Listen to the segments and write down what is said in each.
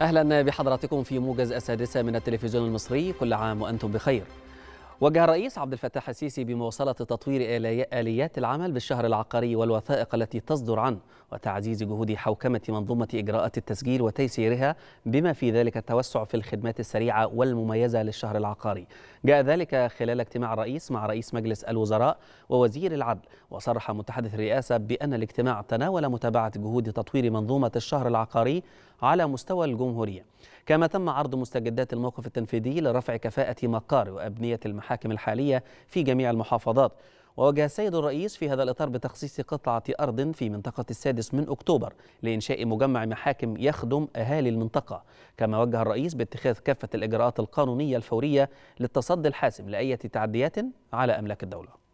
أهلا بحضراتكم في موجز السادسة من التلفزيون المصري كل عام وأنتم بخير وجه الرئيس عبد الفتاح السيسي بمواصلة تطوير آليات العمل بالشهر العقاري والوثائق التي تصدر عنه وتعزيز جهود حوكمة منظومة إجراءات التسجيل وتيسيرها بما في ذلك التوسع في الخدمات السريعة والمميزة للشهر العقاري جاء ذلك خلال اجتماع الرئيس مع رئيس مجلس الوزراء ووزير العدل وصرح متحدث الرئاسة بأن الاجتماع تناول متابعة جهود تطوير منظومة الشهر العقاري على مستوى الجمهورية كما تم عرض مستجدات الموقف التنفيذي لرفع كفاءة مقار وأبنية المحل المحاكم الحالية في جميع المحافظات ووجه السيد الرئيس في هذا الإطار بتخصيص قطعة أرض في منطقة السادس من أكتوبر لإنشاء مجمع محاكم يخدم أهالي المنطقة كما وجه الرئيس باتخاذ كافة الإجراءات القانونية الفورية للتصدي الحاسم لأية تعديات على أملاك الدولة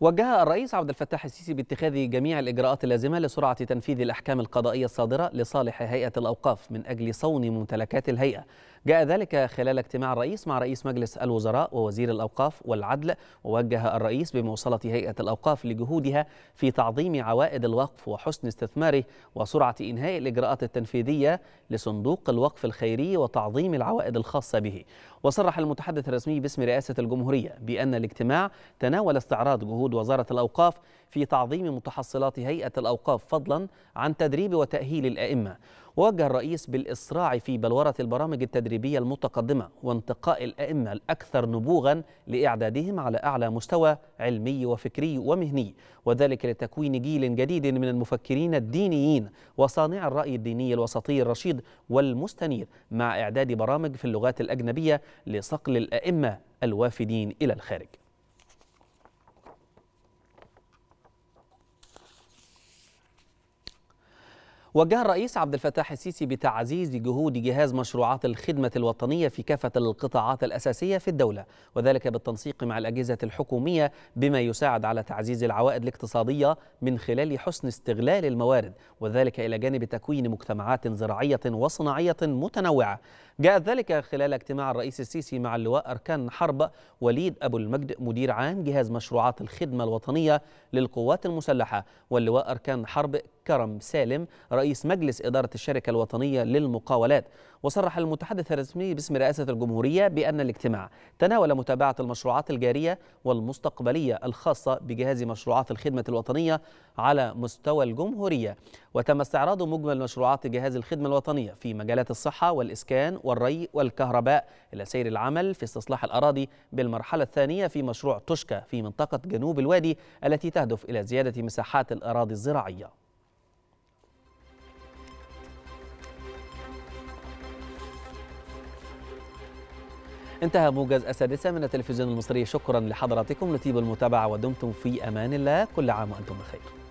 وجه الرئيس عبد الفتاح السيسي باتخاذ جميع الإجراءات اللازمة لسرعة تنفيذ الأحكام القضائية الصادرة لصالح هيئة الأوقاف من أجل صون ممتلكات الهيئة جاء ذلك خلال اجتماع الرئيس مع رئيس مجلس الوزراء ووزير الأوقاف والعدل ووجه الرئيس بموصلة هيئة الأوقاف لجهودها في تعظيم عوائد الوقف وحسن استثماره وسرعة إنهاء الإجراءات التنفيذية لصندوق الوقف الخيري وتعظيم العوائد الخاصة به وصرح المتحدث الرسمي باسم رئاسة الجمهورية بأن الاجتماع تناول استعراض جهود وزارة الأوقاف في تعظيم متحصلات هيئة الأوقاف فضلا عن تدريب وتأهيل الأئمة وجه الرئيس بالإسراع في بلورة البرامج التدريبية المتقدمة وانتقاء الأئمة الأكثر نبوغا لإعدادهم على أعلى مستوى علمي وفكري ومهني وذلك لتكوين جيل جديد من المفكرين الدينيين وصانع الرأي الديني الوسطي الرشيد والمستنير مع إعداد برامج في اللغات الأجنبية لصقل الأئمة الوافدين إلى الخارج وجه الرئيس عبد الفتاح السيسي بتعزيز جهود جهاز مشروعات الخدمة الوطنية في كافة القطاعات الأساسية في الدولة وذلك بالتنسيق مع الأجهزة الحكومية بما يساعد على تعزيز العوائد الاقتصادية من خلال حسن استغلال الموارد وذلك إلى جانب تكوين مجتمعات زراعية وصناعية متنوعة جاء ذلك خلال اجتماع الرئيس السيسي مع اللواء أركان حرب وليد أبو المجد مدير عام جهاز مشروعات الخدمة الوطنية للقوات المسلحة واللواء أركان حرب كرم سالم رئيس رئيس مجلس إدارة الشركة الوطنية للمقاولات وصرح المتحدث الرسمي باسم رئاسة الجمهورية بأن الاجتماع تناول متابعة المشروعات الجارية والمستقبلية الخاصة بجهاز مشروعات الخدمة الوطنية على مستوى الجمهورية وتم استعراض مجمل مشروعات جهاز الخدمة الوطنية في مجالات الصحة والإسكان والري والكهرباء إلى سير العمل في استصلاح الأراضي بالمرحلة الثانية في مشروع تشكا في منطقة جنوب الوادي التي تهدف إلى زيادة مساحات الأراضي الزراعية انتهى موجز السادسة من التلفزيون المصري شكرا لحضراتكم لطيب المتابعة ودمتم في أمان الله كل عام وأنتم بخير